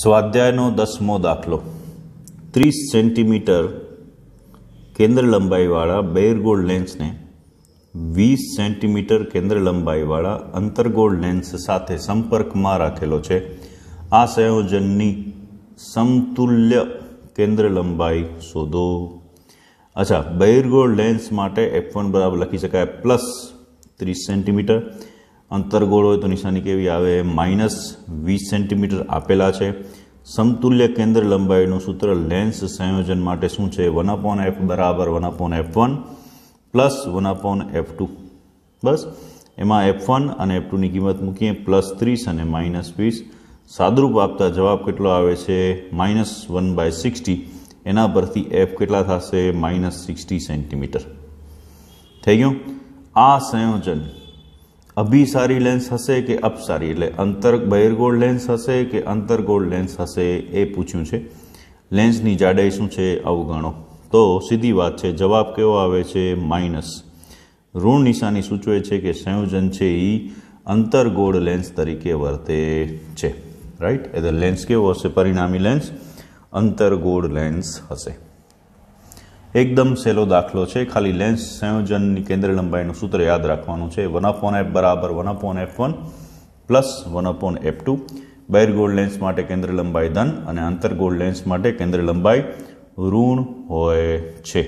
સ્વાધ્યાયનો દસમો દાખલો ત્રીસ સેન્ટીમીટર કેન્દ્ર લંબાઈવાળા બેરગોળ લેન્સને વીસ સેન્ટીમીટર કેન્દ્ર લંબાઈવાળા અંતર્ગોળ લેન્સ સાથે સંપર્કમાં રાખેલો છે આ સંયોજનની સમતુલ્ય કેન્દ્ર લંબાઈ શોધો અચ્છા બહિર્ગોળ લેન્સ માટે એફ વન બરાબર લખી શકાય પ્લસ ત્રીસ સેન્ટીમીટર અંતર ગોળ હોય તો નિશાની કેવી આવે માઇનસ વીસ સેન્ટીમીટર આપેલા છે સમતુલ્ય કેન્દ્ર લંબાઈનું સૂત્ર લેન્સ સંયોજન માટે શું છે વન અપોન એફ બરાબર one upon F one plus one upon F two બસ એમાં એફ વન અને એફ ટુની કિંમત મૂકીએ પ્લસ ત્રીસ અને માઇનસ વીસ સાદરૂપ આપતા જવાબ કેટલો આવે છે માઇનસ વન બાય સિક્સટી એના પરથી એફ કેટલા થશે માઇનસ સિક્સટી સેન્ટીમીટર થઈ ગયું આ સંયોજન અભી સારી લેન્સ હશે કે અપસારી એટલે અંતર બહિર્ગોળ લેન્સ હશે કે અંતરગોળ લેન્સ હશે એ પૂછ્યું છે લેન્સની જાડાઈ શું છે અવગણો તો સીધી વાત છે જવાબ કેવો આવે છે માઇનસ ઋણ નિશાની સૂચવે છે કે સંયોજન છે એ અંતરગોળ લેન્સ તરીકે વર્તે છે રાઈટ એટલે લેન્સ કેવો હશે પરિણામી લેન્સ અંતરગોળ લેન્સ હશે એકદમ સહેલો દાખલો છે ખાલી લેન્સ સંયોજનની કેન્દ્ર લંબાઈનું સૂત્ર યાદ રાખવાનું છે વન અપોન એફ બરાબર one upon F one plus one upon F two બહાર ગોલ્ડ લેન્સ માટે કેન્દ્ર લંબાઈ ધન અને આંતર ગોળ લેન્સ માટે કેન્દ્ર લંબાઈ ઋણ હોય છે